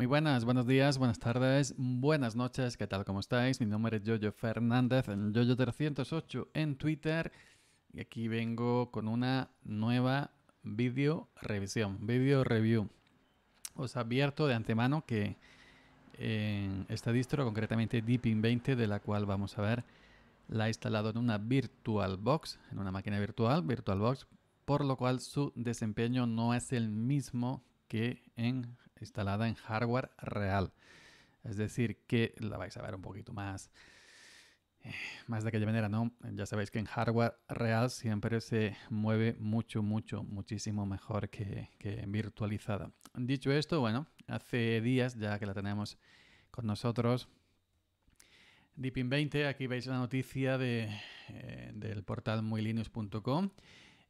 Muy buenas, buenos días, buenas tardes, buenas noches, ¿qué tal? ¿Cómo estáis? Mi nombre es Jojo Fernández, en jojo 308 en Twitter. Y aquí vengo con una nueva video revisión, video review. Os advierto de antemano que en eh, esta distro, concretamente Deepin 20, de la cual vamos a ver, la he instalado en una VirtualBox, en una máquina virtual, VirtualBox, por lo cual su desempeño no es el mismo que en instalada en hardware real. Es decir, que la vais a ver un poquito más, eh, más de aquella manera, ¿no? Ya sabéis que en hardware real siempre se mueve mucho, mucho, muchísimo mejor que, virtualizada. Dicho esto, bueno, hace días ya que la tenemos con nosotros, Deepin 20, aquí veis la noticia de, eh, del portal muylinux.com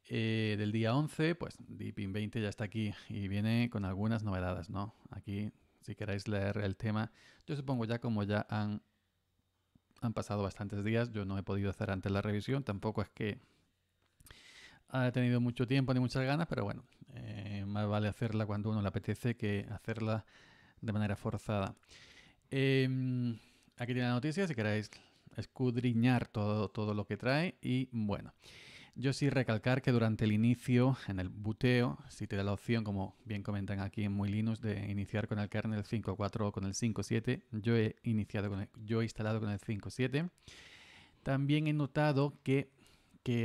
eh, del día 11, pues Deepin 20 ya está aquí y viene con algunas novedades, ¿no? Aquí, si queréis leer el tema, yo supongo ya como ya han, han pasado bastantes días, yo no he podido hacer antes la revisión, tampoco es que ha tenido mucho tiempo ni muchas ganas, pero bueno, eh, más vale hacerla cuando uno le apetece que hacerla de manera forzada. Em, aquí tiene la noticia, si queréis escudriñar todo, todo lo que trae y bueno. Yo sí recalcar que durante el inicio, en el buteo, si te da la opción, como bien comentan aquí en Muy Linux, de iniciar con el kernel 5.4 o con el 5.7, yo he iniciado yo he instalado con el 5.7. También he notado que,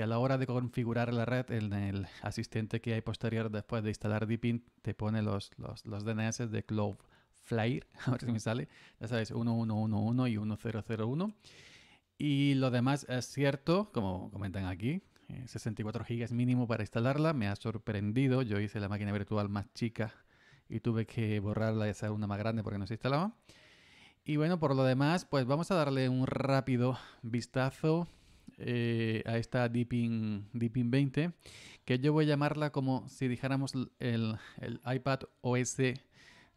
a la hora de configurar la red, en el asistente que hay posterior después de instalar Deepin, te pone los, los DNS de Cloudflare, a ver si me sale, ya sabes, 1111 y 1001. Y lo demás es cierto, como comentan aquí, 64 eh, GB mínimo para instalarla. Me ha sorprendido. Yo hice la máquina virtual más chica y tuve que borrarla y hacer una más grande porque no se instalaba. Y bueno, por lo demás, pues vamos a darle un rápido vistazo eh, a esta Deepin, 20, que yo voy a llamarla como si dijéramos el, iPad OS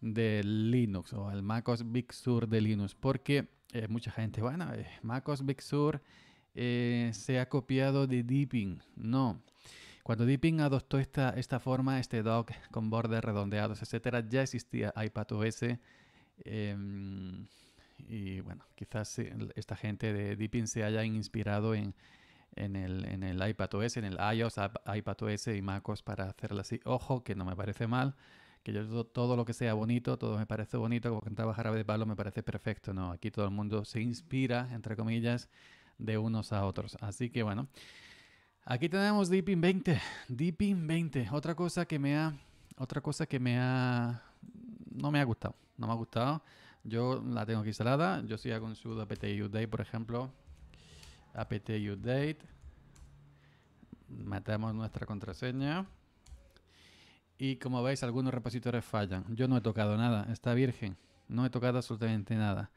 de Linux o el MacOS Big Sur de Linux, porque eh, mucha gente, bueno, MacOS Big Sur eh, se ha copiado de Deepin. No. Cuando Deepin adoptó esta, esta forma, este dock con bordes redondeados, etcétera, ya existía iPadOS. Eh, em, y bueno, quizás eh, esta gente de Deepin se haya inspirado en, en el, en el iPadOS, en el iOS, iPadOS y MacOS para hacerlo así. Ojo, que no me parece mal, que yo todo, todo lo que sea bonito, todo me parece bonito, como cantaba Jarabe de Palo, me parece perfecto, ¿no? Aquí todo el mundo se inspira, entre comillas, de unos a otros. Así que bueno, aquí tenemos Deepin 20. Deepin 20, otra cosa que me ha... Otra cosa que me ha... No me ha gustado, no me ha gustado. Yo la tengo aquí instalada. Yo sigo con su apt update, por ejemplo. apt update. Matamos nuestra contraseña. Y como veis, algunos repositorios fallan. Yo no he tocado nada, está virgen. No he tocado absolutamente nada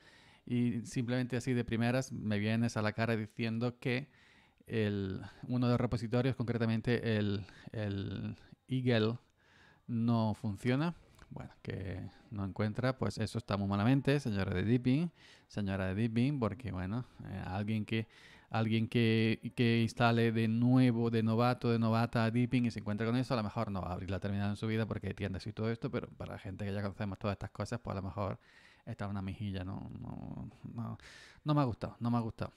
y simplemente así de primeras me vienes a la cara diciendo que el, uno de los repositorios, concretamente el, Eagle, no funciona. Bueno, que no encuentra, pues eso está muy malamente, señora de Deepin, señora de Deepin, porque bueno, eh, alguien que alguien que, que, instale de nuevo, de novato, de novata a Deepin y se encuentra con eso, a lo mejor no va a abrir la terminal en su vida porque hay tiendas y todo esto, pero para la gente que ya conocemos todas estas cosas, pues a lo mejor esta es una mejilla, no, no, no, me ha gustado, no me ha gustado.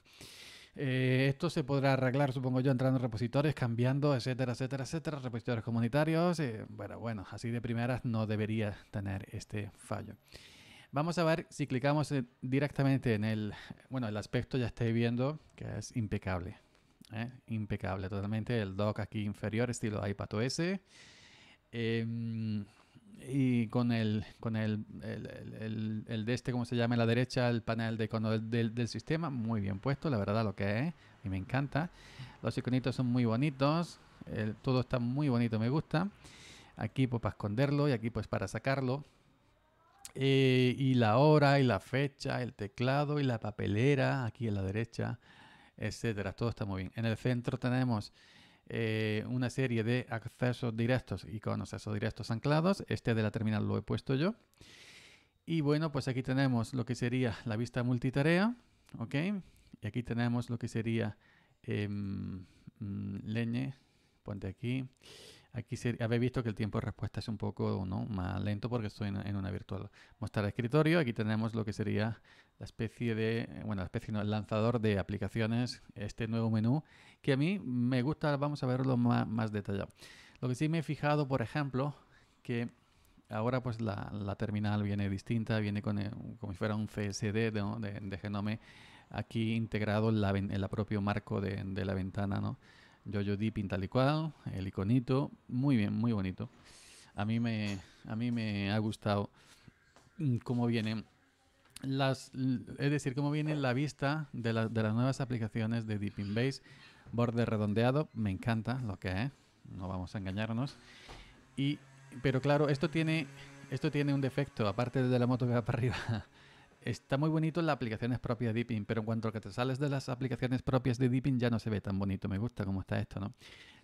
Eh, esto se podrá arreglar, supongo yo, entrando en repositorios, cambiando, etcétera, etcétera, etcétera, repositorios comunitarios. Eh, bueno, bueno, así de primeras no debería tener este fallo. Vamos a ver si clicamos eh, directamente en el, bueno, el aspecto ya estoy viendo que es impecable. Impecable, totalmente. El doc aquí inferior, estilo s s em, y con el, con el, de este, ¿cómo se llama, en la derecha, el panel de icono del, sistema, muy bien puesto, la verdad lo que es, y me encanta. Los iconitos son muy bonitos, todo está muy bonito, me gusta. Aquí pues para esconderlo y aquí pues para sacarlo. Eh, y la hora y la fecha, el teclado y la papelera, aquí en la derecha, etcétera. Todo está muy bien. En el centro tenemos eh, una serie de accesos directos, y con accesos directos anclados. Este de la terminal lo he puesto yo. Y bueno, pues aquí tenemos lo que sería la vista multitarea, Y aquí tenemos lo que sería em, mm, leñe, ponte aquí. Aquí habéis visto que el tiempo de respuesta es un poco más lento porque estoy en, una virtual. Mostrar escritorio, aquí tenemos lo que sería la especie de, bueno, la especie, no, el lanzador de aplicaciones, este nuevo menú, que a mí me gusta, vamos a verlo más, más detallado. Lo que sí me he fijado, por ejemplo, que ahora pues la, terminal viene distinta, viene con eh, como si fuera un CSD de, Genome, aquí integrado en, la, el propio marco de, de la ventana, ¿no? yo Di pinta cual, el iconito, muy bien, muy bonito. A mí me, a mí me ha gustado mm, cómo vienen las, es decir, cómo viene la vista de, de las nuevas aplicaciones de Deep Base, borde redondeado, me encanta lo que es, no vamos a engañarnos. Y, pero claro, esto tiene, esto tiene un defecto, aparte de la moto que va para arriba está muy bonito en las aplicaciones propias de Deepin, pero en cuanto a que te sales de las aplicaciones propias de Deepin ya no se ve tan bonito. Me gusta cómo está esto, ¿no?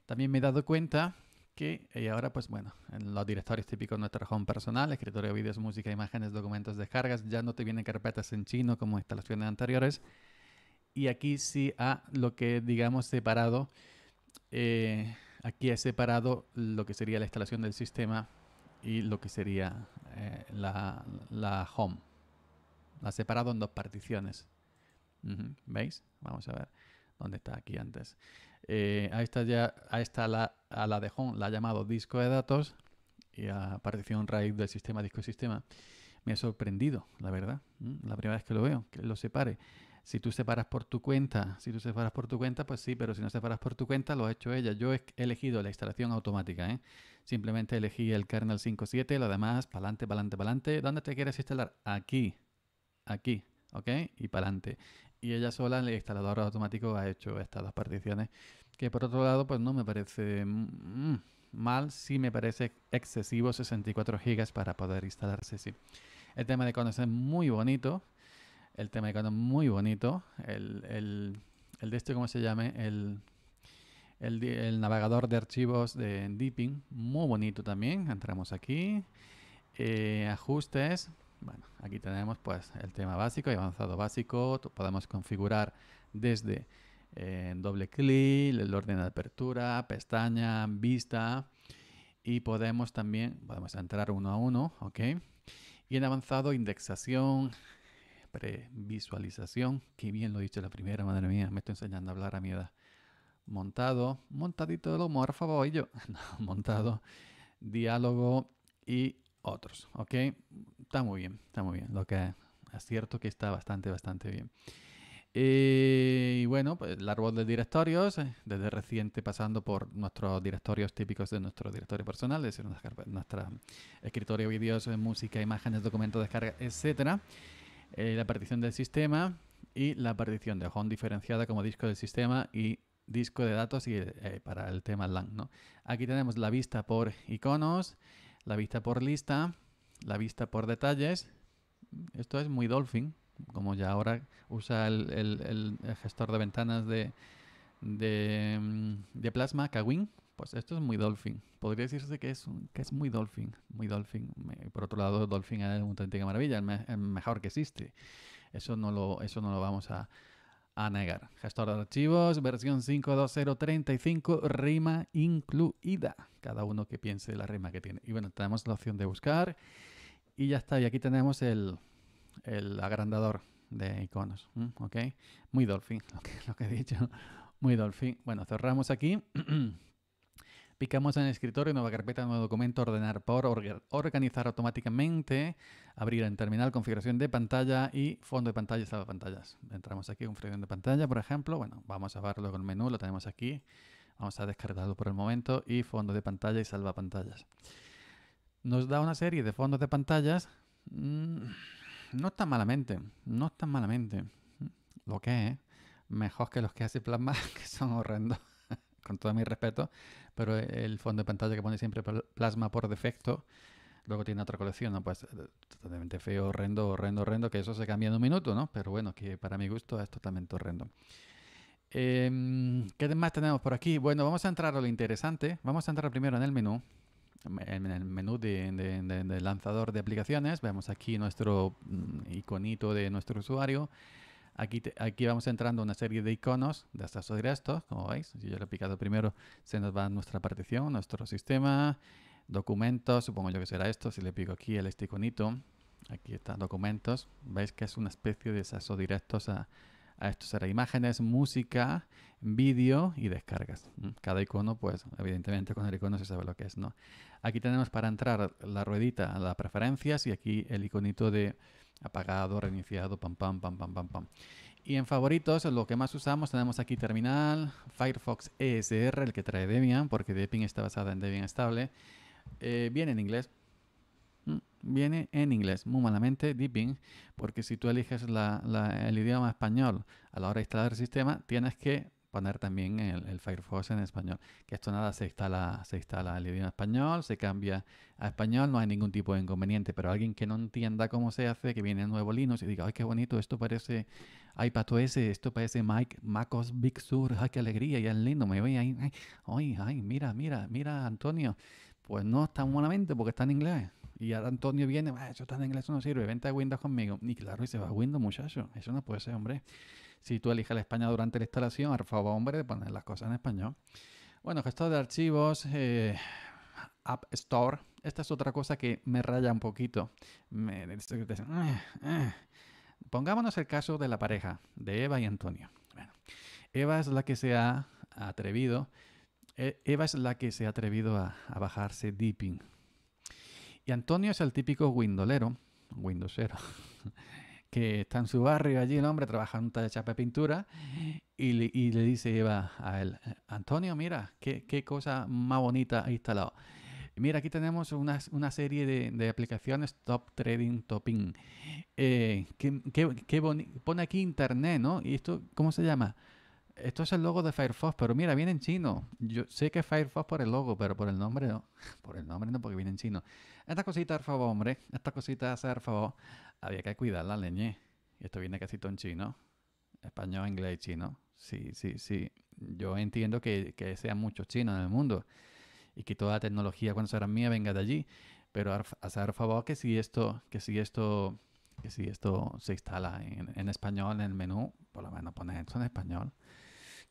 También me he dado cuenta que y eh, ahora, pues bueno, en los directorios típicos de nuestra home personal, escritorio, vídeos, música, imágenes, documentos, descargas, ya no te vienen carpetas en chino como instalaciones anteriores. Y aquí sí a lo que digamos separado, eh, aquí he separado lo que sería la instalación del sistema y lo que sería eh, la, la home la ha separado en dos particiones. ¿Veis? Vamos a ver dónde está aquí antes. Eh, a esta, ya, ahí la, a la de home la ha llamado disco de datos y a partición raíz del sistema disco sistema. Me ha sorprendido, la verdad. La primera vez que lo veo, que lo separe. Si tú separas por tu cuenta, si tú separas por tu cuenta, pues sí, pero si no separas por tu cuenta, lo ha hecho ella. Yo he elegido la instalación automática, ¿eh? Simplemente elegí el kernel 5.7, lo demás, pa'lante, pa'lante, pa'lante. ¿Dónde te quieres instalar? Aquí aquí, ¿ok? Y para adelante. Y ella sola, el instalador automático, ha hecho estas dos particiones, que por otro lado, pues no me parece mm, mal, sí me parece excesivo 64 GB para poder instalarse, sí. El tema de iconos es muy bonito, el tema de es muy bonito, el, de este, ¿cómo se llame? El... El, navegador de archivos de Deepin, muy bonito también. Entramos aquí, eh, ajustes, bueno, aquí tenemos pues el tema básico y avanzado básico. Podemos configurar desde eh, doble clic, el orden de apertura, pestaña, vista y podemos también, podemos entrar uno a uno, ¿ok? Y en avanzado, indexación, previsualización. Qué bien lo he dicho la primera, madre mía, me estoy enseñando a hablar a mi edad. Montado, montadito de homógrafo y yo. montado, diálogo y otros, ¿ok? Está muy bien, está muy bien. Lo que es cierto que está bastante, bastante bien. Eh, y bueno, pues el árbol de directorios, eh, desde reciente pasando por nuestros directorios típicos de nuestro directorio personal, es decir, nuestra, escritorio, vídeos, eh, música, imágenes, documentos, descarga, etc. la partición del sistema y la partición de home diferenciada como disco del sistema y disco de datos y para el tema LAN. ¿no? Aquí tenemos la vista por iconos la vista por lista, la vista por detalles. Esto es muy Dolphin, como ya ahora usa el, gestor de ventanas de, mm, de, Plasma, Kawin. Pues esto es muy Dolphin. Podría decirse que es, que es muy Dolphin. Muy Dolphin. Por otro lado, Dolphin es una auténtica maravilla, es mejor que existe. Eso no lo, eso no lo vamos a, a negar. Gestor de archivos, versión 5.2.0.35, rima incluida. Cada uno que piense la rima que tiene. Y bueno, tenemos la opción de buscar y ya está. Y aquí tenemos el, el agrandador de iconos. ¿Ok? Muy Dolphin, lo que, lo que he dicho. Muy Dolphin. Bueno, cerramos aquí. Picamos en el escritorio, nueva carpeta, nuevo documento, ordenar por, organizar automáticamente, abrir en terminal, configuración de pantalla y fondo de pantalla, y salva pantallas. Entramos aquí, un configuración de pantalla, por ejemplo. Bueno, vamos a verlo con el menú, lo tenemos aquí. Vamos a descargarlo por el momento y fondo de pantalla y salva pantallas. Nos da una serie de fondos de pantallas. Mm, no tan malamente, no tan malamente. Lo que es mejor que los que hace Plasma, que son horrendos con todo mi respeto, pero el fondo de pantalla que pone siempre plasma por defecto, luego tiene otra colección, ¿no? Pues eh, totalmente feo, horrendo, horrendo, horrendo, que eso se cambia en un minuto, ¿no? Pero bueno, que para mi gusto es totalmente horrendo. Em, ¿Qué más tenemos por aquí? Bueno, vamos a entrar a lo interesante. Vamos a entrar primero en el menú. En el menú del de lanzador de aplicaciones. Vemos aquí nuestro mm, iconito de nuestro usuario. Aquí, aquí vamos entrando una serie de iconos de estos directos, como veis. Si yo lo he picado primero, se nos va nuestra partición, nuestro sistema, documentos, supongo yo que será esto. Si le pico aquí el este iconito, aquí están documentos. Veis que es una especie de acceso directos a, esto será imágenes, música, vídeo y descargas. Mm, cada icono, pues evidentemente con el icono se sabe lo que es, ¿no? Aquí tenemos para entrar la ruedita, las preferencias y aquí el iconito de apagado, reiniciado, pam, pam, pam, pam, pam, Y en favoritos, lo que más usamos, tenemos aquí Terminal, Firefox ESR, el que trae Debian, porque Debian está basada en Debian estable. Eh, viene en inglés. Mm, viene en inglés, muy malamente, Debian, porque si tú eliges el idioma español a la hora de instalar el sistema, tienes que poner también el, Firefox en español. Que esto nada, se instala, se instala el idioma español, se cambia a español, no hay ningún tipo de inconveniente. Pero alguien que no entienda cómo se hace, que viene el nuevo Linux y diga, ay, qué bonito, esto parece iPadOS, esto parece Mike, MacOS Big Sur, ay, qué alegría, ya es lindo, me ve ahí, ay, ay, mira, mira, mira, Antonio. Pues no está buenamente porque está en inglés. Y ahora Antonio viene, ah, eso está en inglés, eso no sirve, vente a Windows conmigo. Y claro, y se va a Windows, muchacho. Eso no puede ser, hombre. Si tú eliges la España durante la instalación, al favor, hombre, de poner las cosas en español. Bueno, gestor de archivos, eh, App Store. Esta es otra cosa que me raya un poquito. Eh, eh". Pongámonos el caso de la pareja, de Eva y Antonio. Eva es la que se ha atrevido. Eva es la que se ha atrevido a, bajarse Deepin. Y Antonio es el típico windolero, windowsero, que está en su barrio allí, el hombre, trabaja en un chapa de pintura, y le, y le, dice Eva a él, Antonio, mira, qué, cosa más bonita ha instalado. Mira, aquí tenemos una, serie de, aplicaciones Top Trading Topping. Eh, pone aquí Internet, ¿no? ¿Y esto cómo se llama? esto es el logo de Firefox, pero mira, viene en chino. Yo sé que es Firefox por el logo, pero por el nombre no. Por el nombre no, porque viene en chino. Esta cosita, por favor, hombre. Esta cosita, por favor. Había que cuidarla, leñe. Esto viene casi todo en chino. Español, inglés y chino. Sí, sí, sí. Yo entiendo que, que mucho chino en el mundo. Y que toda la tecnología, cuando será mía, venga de allí. Pero hacer favor que si esto, que si esto, que si esto se instala en, en español en el menú, por lo menos pones esto en español.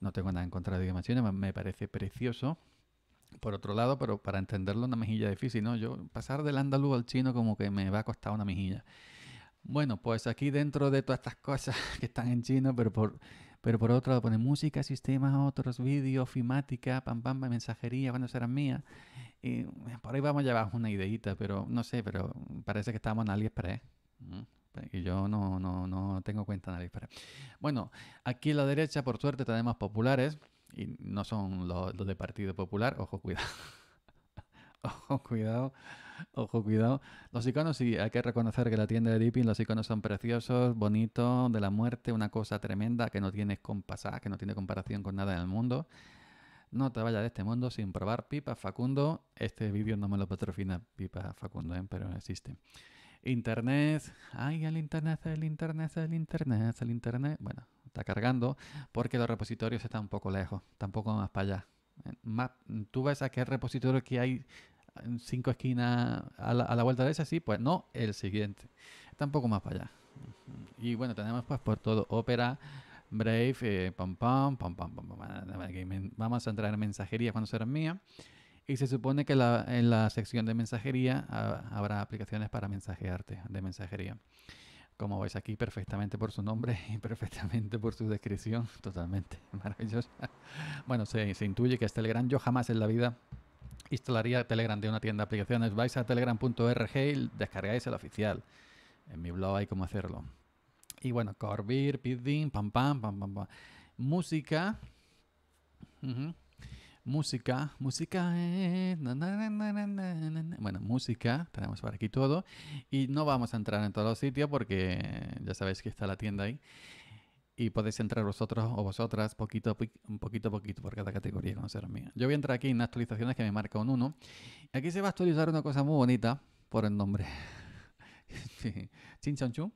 No tengo nada en contra de chino me parece precioso. Por otro lado, pero para entenderlo una mejilla difícil, ¿no? Yo pasar del andaluz al chino como que me va a costar una mejilla. Bueno, pues aquí dentro de todas estas cosas que están en chino, pero por, pero por otro lado pone música, sistemas, otros vídeos, filmática, pam pam, mensajería, cuando serán mías. Y eh, por ahí vamos a llevar una ideita, pero no sé, pero parece que estamos en AliExpress. ¿eh? Mm. Y yo no, no, no tengo cuenta nadie para. Bueno, aquí la derecha, por suerte, tenemos populares. Y no son los, de Partido Popular. Ojo, cuidado. Ojo, cuidado, ojo, cuidado. Los iconos sí, hay que reconocer que la tienda de Deepin, los iconos son preciosos, bonitos, de la muerte, una cosa tremenda que no tiene compasá, que no tiene comparación con nada en el mundo. No te vayas de este mundo sin probar Pipa Facundo. Este vídeo no me lo patrofina Pipa Facundo, pero ¿eh? pero existe. Internet. Ay, el Internet, el Internet, el Internet, el Internet. Bueno, está cargando porque los repositorios están un poco lejos, tampoco más para allá. Tú ves aquel repositorio que hay cinco esquinas a la, vuelta de ese, sí, pues no, el siguiente. Tampoco más para allá. Y bueno, tenemos pues por todo Opera, Brave, pam, pam, pam, pam, pam, Vamos a entrar en mensajería cuando sea mía. Y se supone que en la sección de mensajería habrá aplicaciones para mensajearte, de mensajería. Como veis aquí, perfectamente por su nombre y perfectamente por su descripción. Totalmente maravillosa. Bueno, se, intuye que es Telegram. Yo jamás en la vida instalaría Telegram de una tienda de aplicaciones. Vais a telegram.org y descargáis el oficial. En mi blog hay cómo hacerlo. Y bueno, Corbir, Pidding, pam, pam, pam, pam, pam. Música música, música, eh, bueno, música, tenemos por aquí todo y no vamos a entrar en todos los sitios porque ya sabéis que está la tienda ahí y podéis entrar vosotros o vosotras poquito a poquito, poquito por cada categoría, conoceros mía. Yo voy a entrar aquí en actualizaciones que me marca un uno. Aquí se va a actualizar una cosa muy bonita por el nombre. Chin Chu.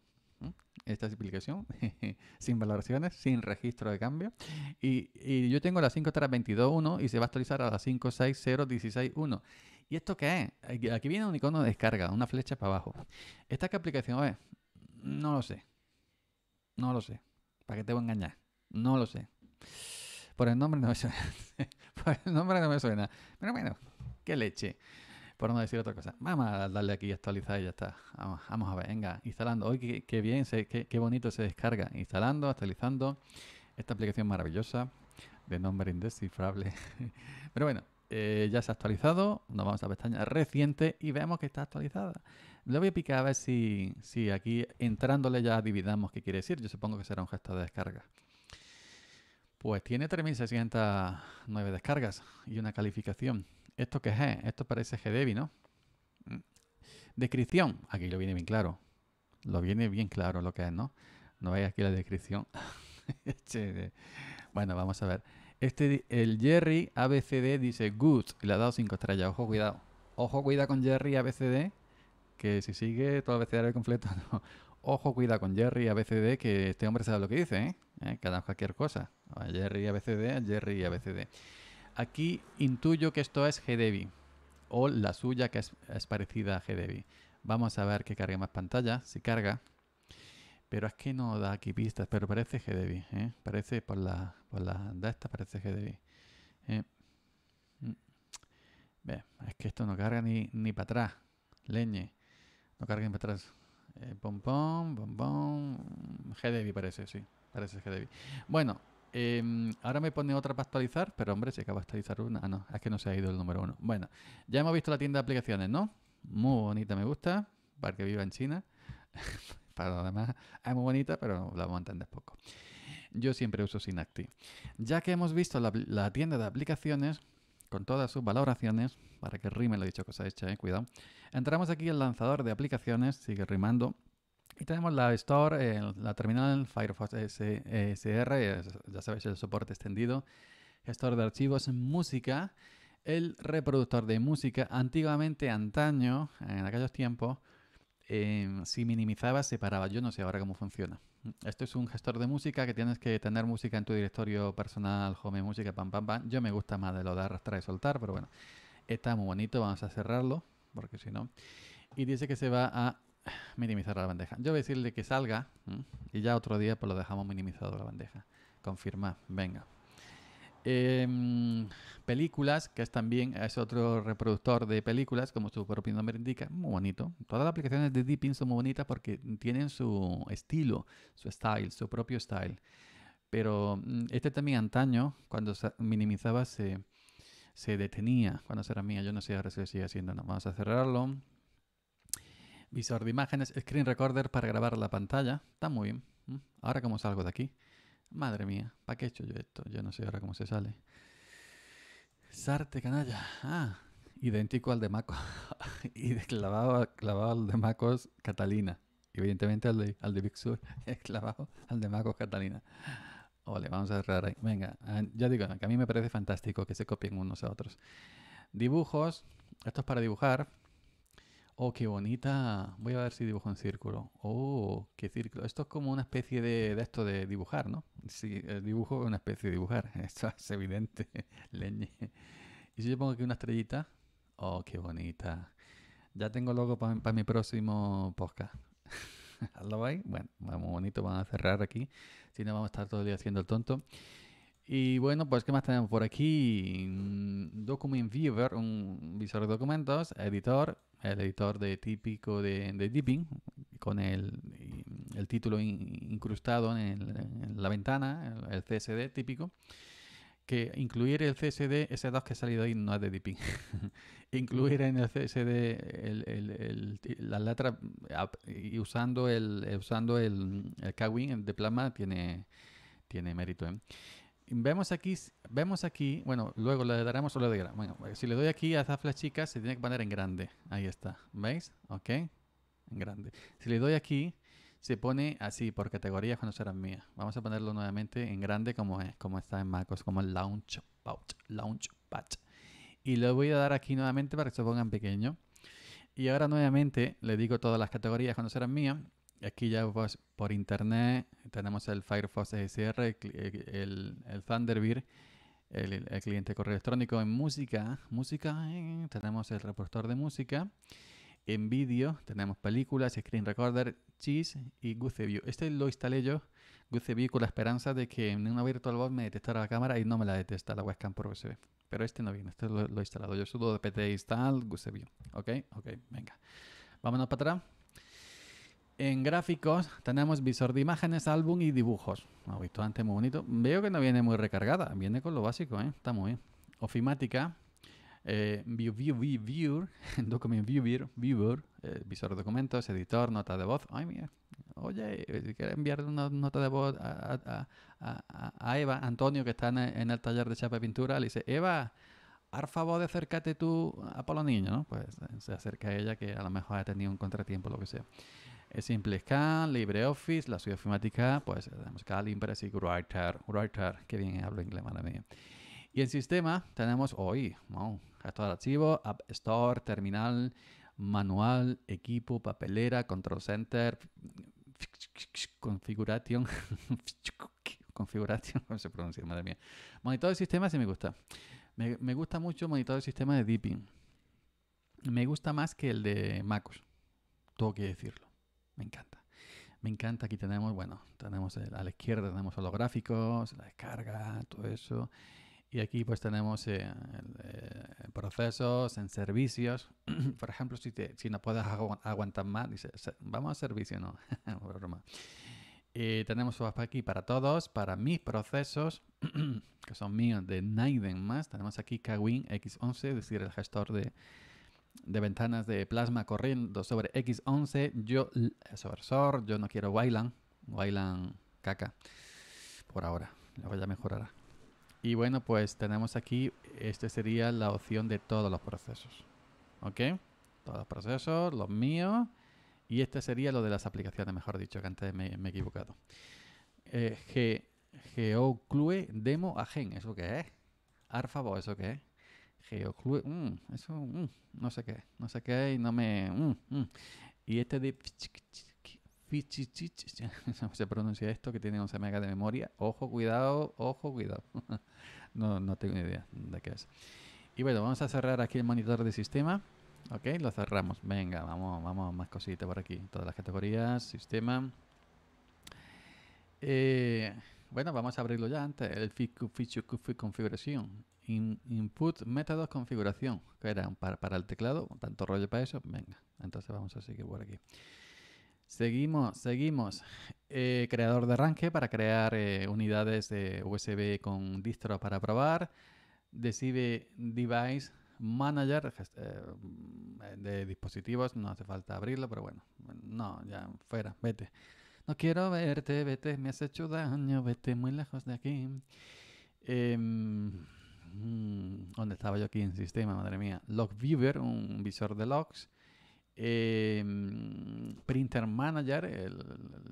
Esta aplicación sin valoraciones, sin registro de cambio. Y, yo tengo la 5.322.1 y se va a actualizar a la 5.6.0.16.1. ¿Y esto qué es? Aquí viene un icono de descarga, una flecha para abajo. ¿Esta qué aplicación es? No lo sé. No lo sé. ¿Para qué te voy a engañar? No lo sé. Por el nombre no me suena. Por el nombre no me suena. Pero bueno, qué leche para no decir otra cosa. Vamos a darle aquí a actualizar y ya está. Vamos, a ver, venga, instalando. Hoy qué, bien, qué, bonito se descarga. Instalando, actualizando esta aplicación maravillosa de nombre indescifrable. Pero bueno, eh, ya se ha actualizado. Nos vamos a la pestaña reciente y vemos que está actualizada. Le voy a picar a ver si, si aquí entrándole ya dividamos qué quiere decir. Yo supongo que será un gesto de descarga. Pues tiene 3.609 descargas y una calificación. ¿Esto qué es? Esto parece GDB, ¿no? Mm. Descripción. Aquí lo viene bien claro. Lo viene bien claro lo que es, ¿no? No veis aquí la descripción. bueno, vamos a ver. Este, el Jerry ABCD dice good y le ha dado 5 estrellas. Ojo, cuidado. Ojo, cuida con Jerry ABCD. Que si sigue todo el completo, Ojo, cuidado con Jerry ABCD, que este hombre sabe lo que dice, ¿eh? Cada ¿Eh? cualquier cosa. Jerry ABCD, Jerry ABCD. Aquí intuyo que esto es GDB. o la suya que es, parecida a GDB. Vamos a ver que cargue más pantalla, si carga. Pero es que no da aquí pistas, pero parece GDB. ¿eh? Parece por la, por de esta parece GDB. ¿eh? Mm. es que esto no carga ni, para atrás. Leñe. No carga ni para atrás. Bom eh, bom pom, parece, sí. Parece GDB. Bueno, Em, ahora me pone otra para actualizar, pero hombre, se acaba de actualizar una. Ah, no, es que no se ha ido el número uno. Bueno, ya hemos visto la tienda de aplicaciones, ¿no? Muy bonita, me gusta, para que viva en China. para lo demás, es muy bonita, pero la vamos a entender poco. Yo siempre uso Synacti. Ya que hemos visto la, tienda de aplicaciones, con todas sus valoraciones, para que rime, lo dicho, cosa hecha, eh, cuidado. Entramos aquí el lanzador de aplicaciones, sigue rimando. Y tenemos la store, eh, la terminal Firefox SR, ya sabéis, el soporte extendido, gestor de archivos, música, el reproductor de música. Antiguamente, antaño, en aquellos tiempos, em, si minimizaba, paraba, Yo no sé ahora cómo funciona. Esto es un gestor de música que tienes que tener música en tu directorio personal, home, música, pam, pam, pam. Yo me gusta más de lo de arrastrar y soltar, pero bueno, está muy bonito. Vamos a cerrarlo, porque si no. Y dice que se va a minimizar la bandeja. Yo voy a decirle que salga y ya otro día pues lo dejamos minimizado la bandeja. Confirmar, venga. Em, películas, que es también es otro reproductor de películas, como su propio nombre indica, muy bonito. Todas las aplicaciones de Deepin son muy bonitas porque tienen su estilo, su style, su propio style. Pero mm, este también antaño, cuando se minimizaba, se, se detenía. Cuando era mía, yo no sé ahora si sigue haciendo. Vamos a cerrarlo. Visor de imágenes, screen recorder para grabar la pantalla. Está muy bien. Ahora cómo salgo de aquí. Madre mía, ¿para qué he hecho yo esto? Yo no sé ahora cómo se sale. Sarte canalla. Ah, idéntico al de Macos. y clavado, clavado al de Macos Catalina. Evidentemente al de, al de Big Sur es clavado al de Macos Catalina. Ole, vamos a cerrar ahí. Venga, ah, ya digo, que a mí me parece fantástico que se copien unos a otros. Dibujos, esto es para dibujar Oh, qué bonita. Voy a ver si dibujo un círculo. Oh, qué círculo. Esto es como una especie de, esto de dibujar, ¿no? Sí, el dibujo es una especie de dibujar. Esto es evidente. Leñe. Y si yo pongo aquí una estrellita. Oh, qué bonita. Ya tengo logo para mi próximo podcast. ¿Lo veis? Bueno, muy bonito, vamos a cerrar aquí. Si no, vamos a estar todo el día haciendo el tonto. Y bueno, pues ¿qué más tenemos por aquí? Mm, Document Viewer, un visor de documentos, editor, el editor de típico de, de Deepin, con el, título incrustado en, la ventana, el, CSD típico, que incluir el CSD, ese DOS que ha salido ahí no es de Deepin, incluir en el CSD la letra y usando el, usando el, el Kwin de plasma tiene, tiene mérito. ¿eh? vemos aquí, vemos aquí, bueno, luego le daremos o le gran Bueno, si le doy aquí a zafla chica se tiene que poner en grande. Ahí está, ¿veis? Ok, en grande. Si le doy aquí, se pone así, por categorías cuando serán mías. Vamos a ponerlo nuevamente en grande como como está en MacOS, como el Launch Launch Patch. Y le voy a dar aquí nuevamente para que se pongan pequeño. Y ahora nuevamente le digo todas las categorías cuando serán mías Aquí ya por internet tenemos el Firefox SSR, el, el, el Thunderbird, el, cliente correo electrónico en música. Música, eh, tenemos el reproductor de música. En vídeo tenemos películas, screen recorder, cheese y GuceView. Este lo instalé yo, GuceView, con la esperanza de que en una VirtualBox me detectara la cámara y no me la detesta la webcam por USB. Pero este no viene, este lo, he instalado yo. Sudo de pt install GuceView. Ok, ok, venga. Vámonos para atrás. En gráficos tenemos visor de imágenes, álbum y dibujos. Lo visto antes, muy bonito. Veo que no viene muy recargada, viene con lo básico, ¿eh? está muy bien. Ofimática, eh, view, view, view, viewer, document eh, viewer, viewer visor de documentos, editor, nota de voz. Ay, mira. Oye, si quieres enviarle una nota de voz a, Eva, Antonio, que está en, el taller de chapa y pintura, le dice, Eva, haz favor de acércate tú a Polo Niño, ¿no? Pues se acerca a ella que a lo mejor ha tenido un contratiempo, lo que sea. Simple Scan, LibreOffice, la suite ofimática, pues tenemos Calm, y Writer, Writer, que bien hablo inglés, madre mía. Y el sistema tenemos hoy, wow, gestor de archivo, App Store, terminal, manual, equipo, papelera, control center, configuración, configuración, ¿cómo se pronuncia? Madre mía. Monitor de sistema sí me gusta. Me, gusta mucho monitor de sistema de Deepin. Me gusta más que el de MacOS, tengo que decirlo. Me encanta. Me encanta, aquí tenemos, bueno, tenemos a la izquierda tenemos los gráficos, la descarga, todo eso. Y aquí pues tenemos eh, eh, procesos, en servicios. Por ejemplo, si, te, si no puedes aguantar más, dice, vamos a servicio, no, broma. Eh, tenemos aquí para todos, para mis procesos, que son míos de Naiden más. Tenemos aquí Kwin X11, es decir, el gestor de, de ventanas de plasma corriendo sobre X11, yo, sobre SOR, yo no quiero Wayland, Wayland caca, por ahora, voy ya mejorará. Y bueno, pues tenemos aquí, este sería la opción de todos los procesos, ¿ok? Todos los procesos, los míos, y este sería lo de las aplicaciones, mejor dicho, que antes me, he equivocado. Eh, Geoclue Demo Agen, ¿eso qué es? Arfavo, ¿eso qué es? Geoclue, mm, eso, mm, no sé qué, no sé qué, y no me. Mm, y este de. no se pronuncia esto, que tiene 11 megas de memoria. Ojo, cuidado, ojo, cuidado. no, no tengo ni idea de qué es. Y bueno, vamos a cerrar aquí el monitor de sistema. Ok, lo cerramos. Venga, vamos, vamos, más cositas por aquí. Todas las categorías, sistema. Eh, bueno, vamos a abrirlo ya antes. El feature configuración. input métodos configuración. Que era para, para el teclado. Tanto rollo para eso. Venga. Entonces vamos a seguir por aquí. Seguimos, seguimos. Eh, creador de arranque para crear eh, unidades de USB con distro para probar. Decide device manager eh, mm, de dispositivos. No hace falta abrirlo, pero bueno. No, ya fuera. Vete. No quiero verte, vete, me has hecho daño, vete muy lejos de aquí. Em, mm, ¿Dónde estaba yo aquí en sistema? Madre mía. Viewer, un visor de logs. Em, printer Manager, el,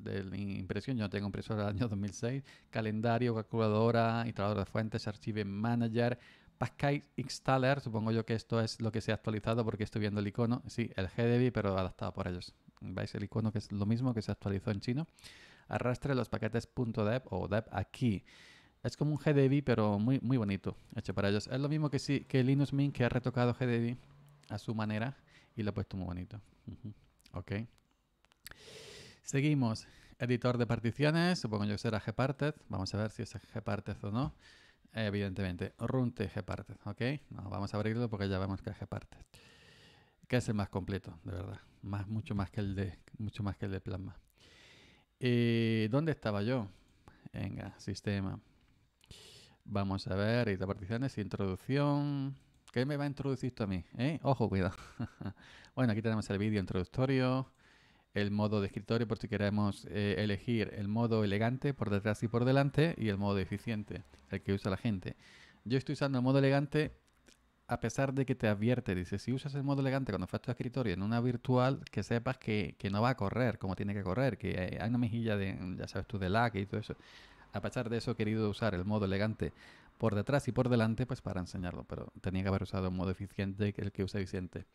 de impresión, yo tengo impresora del año 2006, calendario, calculadora, instalador de fuentes, archive Manager, Pascal Installer, supongo yo que esto es lo que se ha actualizado porque estoy viendo el icono, sí, el GDB, pero adaptado por ellos veis el icono que es lo mismo que se actualizó en chino, arrastre los paquetes .deb o .deb aquí. Es como un GDB, pero muy, muy bonito, hecho para ellos. Es lo mismo que, sí, que Linux Mint, que ha retocado GDB a su manera y lo ha puesto muy bonito. Ok. Seguimos. Editor de particiones, supongo yo que será gparted. Vamos a ver si es gparted o no. Evidentemente, runte gparted, ¿ok? vamos a abrirlo porque ya vemos que es gparted que es el más completo, de verdad. Más, mucho, más que el de, mucho más que el de plasma. Eh, ¿Dónde estaba yo? Venga, sistema. Vamos a ver, y particiones, introducción. ¿Qué me va a introducir esto a mí? ¿Eh? Ojo, cuidado. bueno, aquí tenemos el vídeo introductorio, el modo de escritorio por si queremos eh, elegir el modo elegante por detrás y por delante y el modo eficiente, el que usa la gente. Yo estoy usando el modo elegante a pesar de que te advierte, dice, si usas el modo elegante cuando efectos escritorio en una virtual, que sepas que, no va a correr como tiene que correr, que eh, hay una mejilla de, ya sabes tú, de lag y todo eso. A pesar de eso, he querido usar el modo elegante por detrás y por delante, pues para enseñarlo, pero tenía que haber usado un modo eficiente, el que usa Vicente.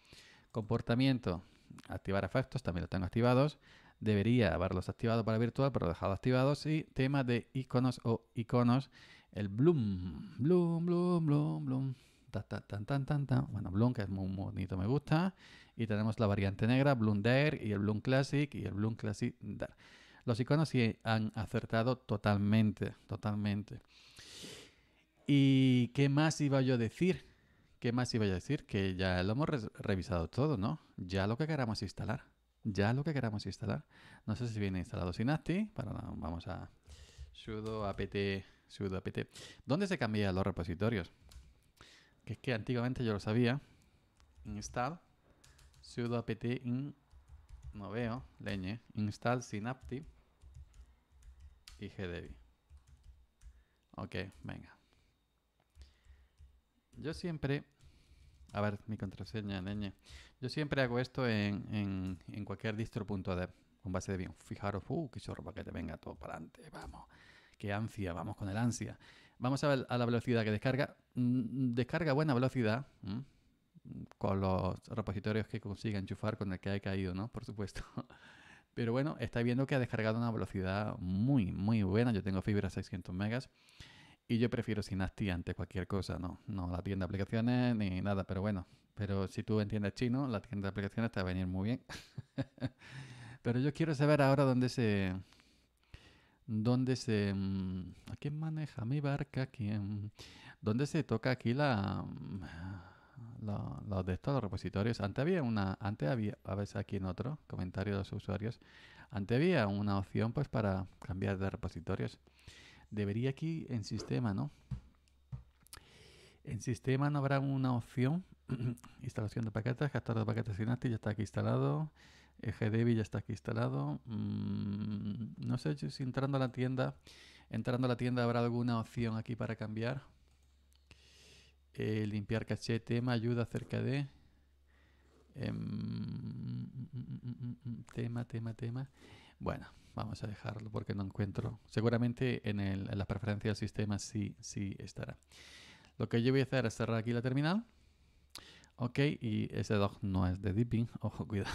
Comportamiento, activar efectos, también los tengo activados. Debería haberlos activado para virtual, pero dejado activados. Y tema de iconos o iconos, el bloom, bloom, bloom, bloom, bloom tan, tan, tan, Bueno, Bloom, que es muy, bonito, me gusta. Y tenemos la variante negra, Bloom Dare y el Bloom Classic y el Bloom Classic Dare. Los iconos sí han acertado totalmente, totalmente. ¿Y qué más iba yo a decir? ¿Qué más iba yo a decir? Que ya lo hemos revisado todo, ¿no? Ya lo que queramos instalar. Ya lo que queramos instalar. No sé si viene instalado Synaptic. Para, vamos a sudo apt sudo apt. ¿Dónde se cambian los repositorios? que es que antiguamente yo lo sabía, install sudo apt in, no veo, leñe, install synaptic y Ok, venga. Yo siempre, a ver, mi contraseña, leñe. Yo siempre hago esto en, en, en cualquier distro.dev con base de bien. Fijaros, uh, qué chorro, que te venga todo para adelante, vamos. Qué ansia, vamos con el ansia. Vamos a ver a la velocidad que descarga. Mm, descarga buena velocidad con los repositorios que consiga enchufar con el que haya caído, ¿no? Por supuesto. Pero bueno, está viendo que ha descargado una velocidad muy, muy buena. Yo tengo fibra 600 megas y yo prefiero sinastía ante cualquier cosa, ¿no? No la tienda de aplicaciones ni nada, pero bueno. Pero si tú entiendes chino, la tienda de aplicaciones te va a venir muy bien. pero yo quiero saber ahora dónde se, donde se... Mm, ¿A quién maneja mi barca? ¿Quién? Donde se toca aquí la... Mm, los de estos los repositorios. Antes había una, antes había, a veces aquí en otro comentario de los usuarios, antes había una opción pues para cambiar de repositorios. Debería aquí en sistema, ¿no? En sistema no habrá una opción. Instalación de paquetes, gestor de paquetes sin ya está aquí instalado debi ya está aquí instalado. Mm, no sé si entrando a la tienda, entrando a la tienda habrá alguna opción aquí para cambiar. Eh, limpiar caché, tema, ayuda acerca de... Em, tema, tema, tema. Bueno, vamos a dejarlo porque no encuentro. Seguramente en, el, en las preferencias del sistema sí, sí estará. Lo que yo voy a hacer es cerrar aquí la terminal. Ok, y ese dog no es de dipping, ojo, cuidado.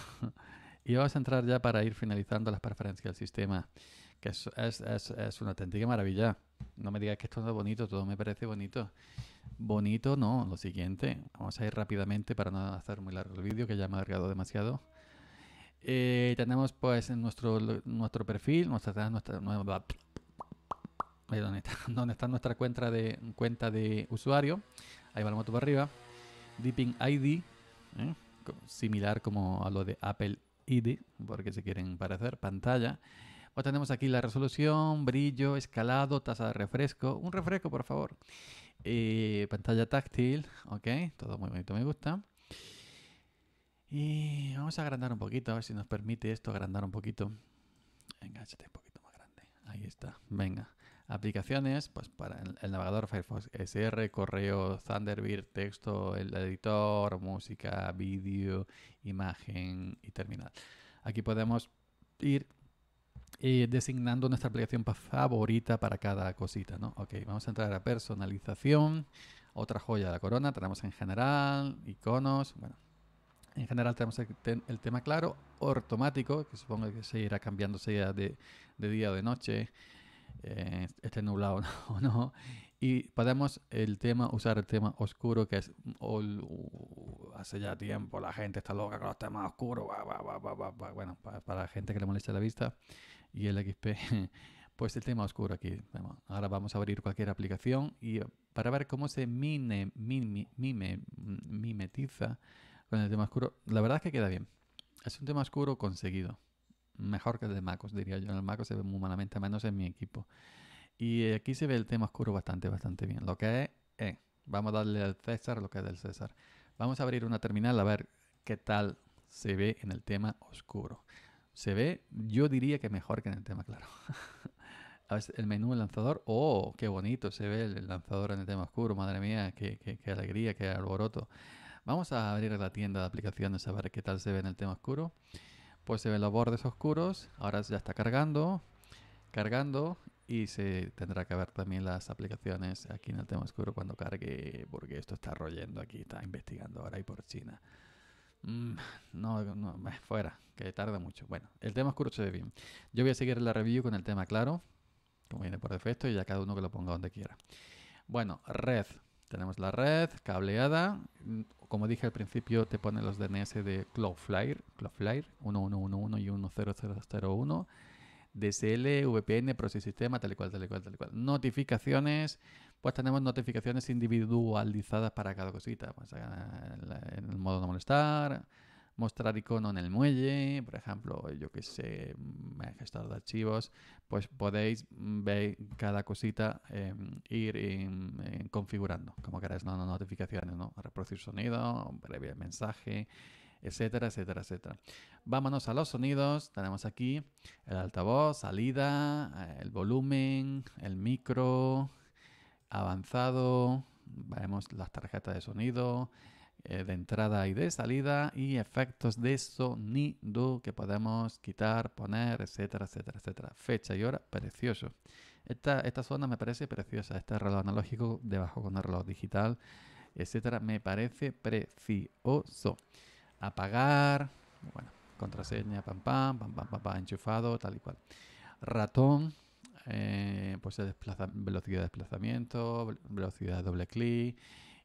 Y vamos a entrar ya para ir finalizando las preferencias del sistema, que es, es, es, es una auténtica maravilla. No me digas que esto no es bonito, todo me parece bonito. Bonito no, lo siguiente. Vamos a ir rápidamente para no hacer muy largo el vídeo, que ya me ha alargado demasiado. Eh, tenemos pues en nuestro, nuestro perfil, nuestra, nuestra nueva... Donde está, está, nuestra cuenta de, cuenta de usuario. Ahí va la moto para arriba. Dipping ID, ¿eh? similar como a lo de Apple ID, porque si quieren parecer, pantalla. pues tenemos aquí la resolución, brillo, escalado, tasa de refresco. Un refresco, por favor. Eh, pantalla táctil, ok, todo muy bonito, me gusta. Y vamos a agrandar un poquito, a ver si nos permite esto agrandar un poquito. Venga, échate este un poquito más grande. Ahí está, venga aplicaciones, pues para el, navegador Firefox SR, correo, Thunderbird, texto, el editor, música, vídeo, imagen y terminal. Aquí podemos ir eh, designando nuestra aplicación favorita para cada cosita, Ok, vamos a entrar a personalización, otra joya de la corona, tenemos en general, iconos, bueno, en general tenemos el, tema claro, automático, que supongo que se irá cambiando sea de, de día o de noche eh, esté nublado o no. Y podemos el tema, usar el tema oscuro, que es hace ya tiempo la gente está loca con los temas oscuros. bueno, para, la gente que le molesta la vista y el XP, pues el tema oscuro aquí. ahora vamos a abrir cualquier aplicación y eh, para ver cómo se mine, mime, mime, mimetiza con el tema oscuro, la verdad es que queda bien. Es un tema oscuro conseguido mejor que el de MacOS, diría yo. En el MacOS se ve muy malamente, menos en mi equipo. Y aquí se ve el tema oscuro bastante, bastante bien. Lo que es, eh, vamos a darle al César lo que es del César. Vamos a abrir una terminal a ver qué tal se ve en el tema oscuro. Se ve, yo diría que mejor que en el tema claro. a ver, el menú, el lanzador. ¡Oh, qué bonito se ve el lanzador en el tema oscuro! Madre mía, qué, qué alegría, qué alboroto. Vamos a abrir la tienda de aplicaciones a ver qué tal se ve en el tema oscuro pues se ven los bordes oscuros. Ahora ya está cargando, cargando y se tendrá que ver también las aplicaciones aquí en el tema oscuro cuando cargue, porque esto está royendo aquí, está investigando ahora y por China. Mm, no, no, eh, fuera, que tarda mucho. Bueno, el tema oscuro se ve bien. Yo voy a seguir la review con el tema claro, como viene por defecto, y ya cada uno que lo ponga donde quiera. Bueno, red. Tenemos la red cableada. Mm, como dije al principio, te pone los DNS de Cloudflare, Cloudflare 1111 y 10001. DSL, VPN, proxy sistema, tal y cual, tal y cual, tal y cual. Notificaciones, pues tenemos notificaciones individualizadas para cada cosita. en pues, eh, el modo no molestar, mostrar icono en el muelle, por ejemplo, yo que sé, mm, eh, gestor de archivos, pues podéis mm, ver cada cosita, em, ir em, eh, configurando, como queráis, no, notificaciones, ¿no? Reproducir sonido, breve mensaje, etcétera, etcétera, etcétera. Vámonos a los sonidos, tenemos aquí el altavoz, salida, eh, el volumen, el micro, avanzado, vemos las tarjetas de sonido, eh, de entrada y de salida y efectos de sonido que podemos quitar, poner, etcétera, etcétera, etcétera. Fecha y hora, precioso. Esta, esta zona me parece preciosa, este reloj analógico debajo con el reloj digital, etcétera, me parece precioso. Apagar, bueno, contraseña, pam, pam, pam, pam, pam, enchufado, tal y cual. Ratón, eh, pues el velocidad de desplazamiento, velocidad doble clic,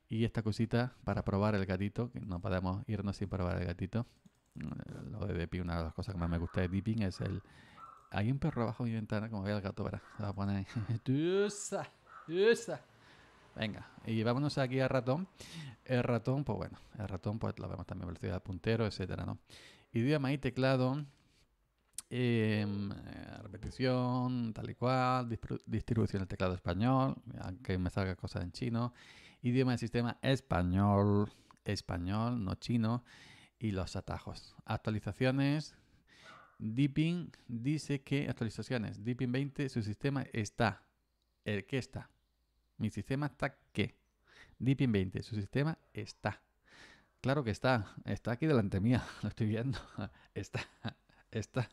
y esta cosita para probar el gatito, que no podemos irnos sin probar el gatito. Mm, lo de una de las cosas que más me gusta de Deeping es el... Hay un perro abajo de mi ventana, como ve el gato, para Se va a poner Venga, y vámonos aquí al ratón. El ratón, pues bueno, el ratón pues lo vemos también velocidad puntero, etcétera, ¿no? Idioma y teclado, em, eh, repetición, tal y cual, distribución del teclado español, aunque me salga cosas en chino, Idioma del sistema español, español, no chino, y los atajos. Actualizaciones. Deepin dice que actualizaciones. Deepin 20, su sistema está. ¿El qué está? Mi sistema está qué. Deepin 20, su sistema está. Claro que está. Está aquí delante mía. Lo estoy viendo. Está. Está.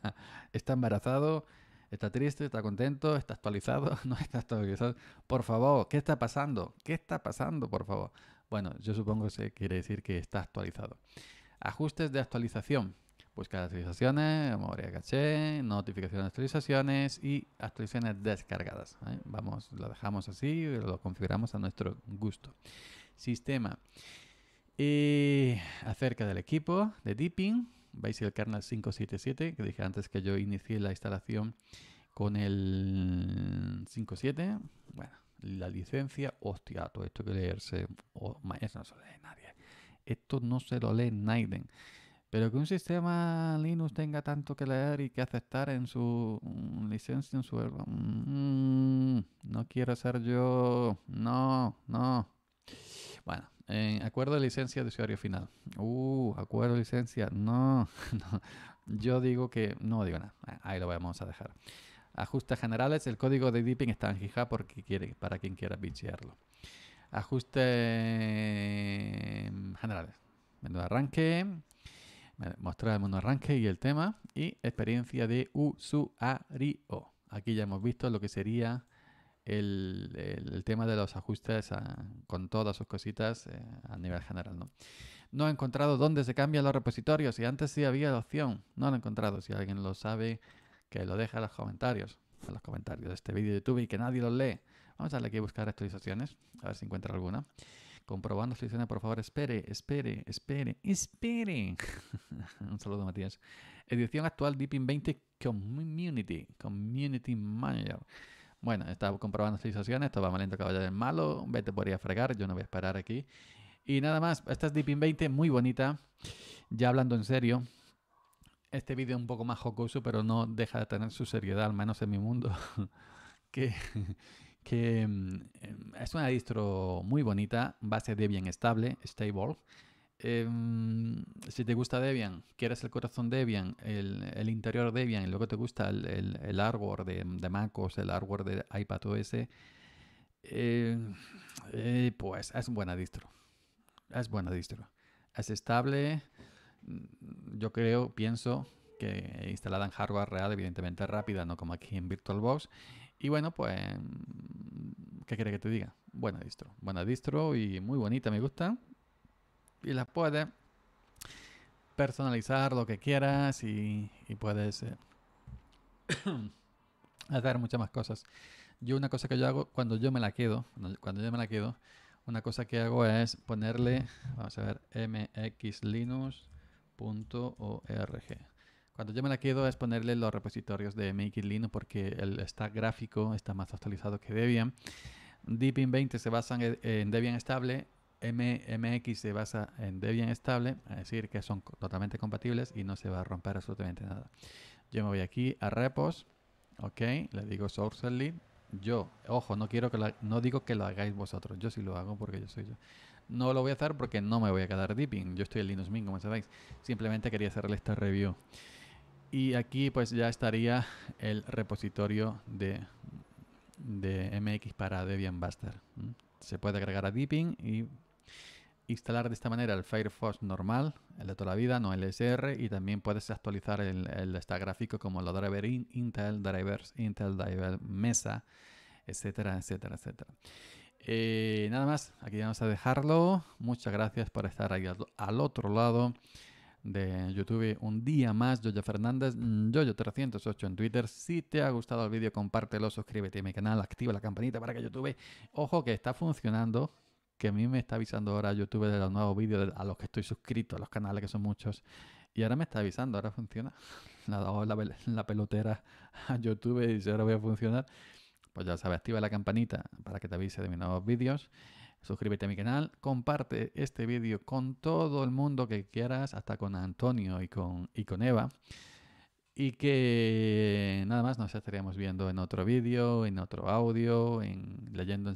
Está embarazado ¿Está triste? ¿Está contento? ¿Está actualizado? ¿No está actualizado? Por favor, ¿qué está pasando? ¿Qué está pasando, por favor? Bueno, yo supongo que se quiere decir que está actualizado. Ajustes de actualización. Buscar pues actualizaciones, memoria caché, notificaciones de actualizaciones y actualizaciones descargadas. ¿eh? Vamos, lo dejamos así, y lo configuramos a nuestro gusto. Sistema. Eh, acerca del equipo de Deepin, Veis el kernel 577, que dije antes que yo inicié la instalación con el 5.7. Bueno, la licencia, hostia, todo esto que leerse, esto no se lo lee nadie. Esto no se lo lee nadie. Pero que un sistema Linux tenga tanto que leer y que aceptar en su mm, licencia, en su... Mm, no quiero ser yo. No, no. Bueno, acuerdo de licencia de usuario final. Uh, acuerdo de licencia. No, Yo digo que no digo nada. Ah, ahí lo vamos a dejar. Ajustes generales. El código de dipping está en GitHub porque quiere, para quien quiera bichearlo. Ajustes generales. Menú de arranque. Mostrar el menú de arranque y el tema. Y experiencia de usuario. Aquí ya hemos visto lo que sería el, tema de los ajustes con todas sus cositas eh, a nivel general. ¿no? no he encontrado dónde se cambian los repositorios y antes sí había la opción. No lo he encontrado. Si alguien lo sabe, que lo deje en los comentarios. En los comentarios de este vídeo de YouTube y que nadie los lee. Vamos a darle aquí a buscar actualizaciones. A ver si encuentra alguna. Comprobando actualizaciones, por favor, espere, espere, espere, espere. Un saludo, Matías. Edición actual Deepin 20 Community. Community Manager. Bueno, estaba comprobando actualizaciones, esto va valiente caballero del malo, vete por ahí fregar, yo no voy a esperar aquí. Y nada más, esta es Deepin 20, muy bonita, ya hablando en serio. Este vídeo es un poco más jocoso, pero no deja de tener su seriedad, al menos en mi mundo. que, mm, es una distro muy bonita, base de bien estable, stable. Em, si te gusta Debian, quieres el corazón Debian, el, interior Debian, y luego te gusta el, hardware de, MacOS, el hardware de iPadOS, eh, eh, pues es buena distro. Es buena distro. Es estable. Mm, yo creo, pienso que instalada en hardware real, evidentemente rápida, no como aquí en VirtualBox. Y bueno, pues, ¿qué quiere que te diga? Buena distro. Buena distro y muy bonita, me gusta y las puedes personalizar lo que quieras y, puedes eh, hacer muchas más cosas. Yo una cosa que yo hago cuando yo me la quedo, cuando yo me la quedo, una cosa que hago es ponerle, vamos a ver, mxlinux.org. Cuando yo me la quedo es ponerle los repositorios de mxlinux porque el stack gráfico está más actualizado que Debian. Deepin 20 se basa en Debian estable MX se basa en Debian estable, es decir, que son totalmente compatibles y no se va a romper absolutamente nada. Yo me voy aquí a repos, ok, le digo source lead. Yo, ojo, no quiero que no digo que lo hagáis vosotros, yo sí lo hago porque yo soy yo. No lo voy a hacer porque no me voy a quedar dipping, yo estoy en Linux Mint, como sabéis. Simplemente quería hacerle esta review. Y aquí pues ya estaría el repositorio de, de MX para Debian Buster. Se puede agregar a dipping y instalar de esta manera el Firefox normal, el de toda la vida, no el SR, y también puedes actualizar el, el gráfico como los driver Intel, drivers Intel, driver Mesa, etcétera, etcétera, etcétera. Eh, nada más, aquí vamos a dejarlo. Muchas gracias por estar ahí al, otro lado de YouTube un día más. Yoyo Fernández, Yoyo308 en Twitter. Si te ha gustado el vídeo, compártelo, suscríbete a mi canal, activa la campanita para que YouTube, ojo que está funcionando que a mí me está avisando ahora YouTube de los nuevos vídeos a los que estoy suscrito, a los canales que son muchos. Y ahora me está avisando, ahora funciona. La, la, la pelotera a YouTube y dice, ahora voy a funcionar. Pues ya sabes, activa la campanita para que te avise de mis nuevos vídeos. Suscríbete a mi canal, comparte este vídeo con todo el mundo que quieras, hasta con Antonio y con, y con Eva. Y que nada más nos estaríamos viendo en otro vídeo, en otro audio, en leyendo en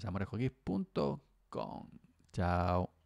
con. Chao.